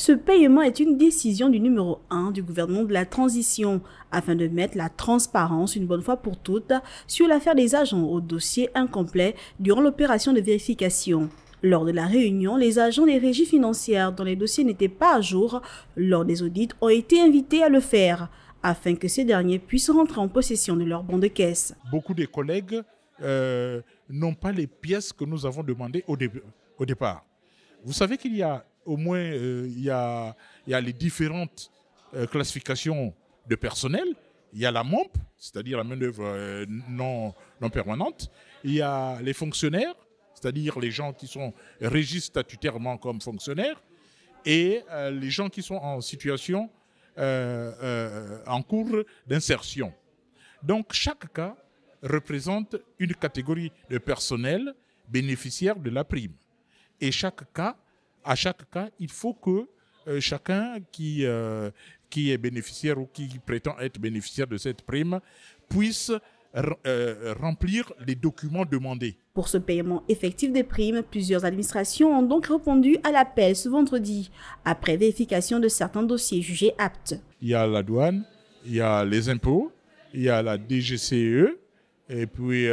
Ce paiement est une décision du numéro 1 du gouvernement de la transition afin de mettre la transparence une bonne fois pour toutes sur l'affaire des agents au dossier incomplet durant l'opération de vérification. Lors de la réunion, les agents des régies financières dont les dossiers n'étaient pas à jour lors des audits ont été invités à le faire afin que ces derniers puissent rentrer en possession de leurs bons de caisse. Beaucoup de collègues euh, n'ont pas les pièces que nous avons demandées au, au départ. Vous savez qu'il y a au moins, euh, il y a, y, a, les différentes euh, classifications de personnel. Il y a la MOMP, c'est-à-dire la main-d'œuvre euh, non, non permanente. Il y a les fonctionnaires, c'est-à-dire les gens qui sont régis statutairement comme fonctionnaires, et les gens qui sont en situation, en cours d'insertion. Donc chaque cas représente une catégorie de personnel bénéficiaire de la prime. Et chaque cas à chaque cas, il faut que euh, chacun qui, euh, qui est bénéficiaire ou qui prétend être bénéficiaire de cette prime puisse euh, remplir les documents demandés. Pour ce paiement effectif des primes, plusieurs administrations ont donc répondu à l'appel ce vendredi, après vérification de certains dossiers jugés aptes. Il y a la douane, il y a les impôts, il y a la DGCE et puis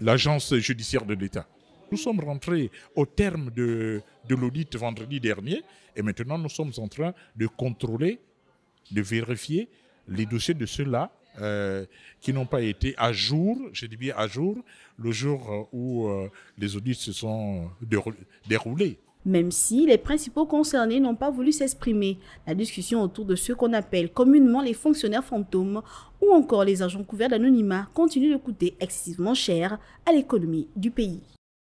l'agence judiciaire de l'État. Nous sommes rentrés au terme de, l'audit vendredi dernier et maintenant nous sommes en train de contrôler, de vérifier les dossiers de ceux-là euh, qui n'ont pas été à jour, je dis bien à jour, le jour euh, où euh, les audits se sont déroulés. Même si les principaux concernés n'ont pas voulu s'exprimer, la discussion autour de ce qu'on appelle communément les fonctionnaires fantômes ou encore les agents couverts d'anonymat continue de coûter excessivement cher à l'économie du pays.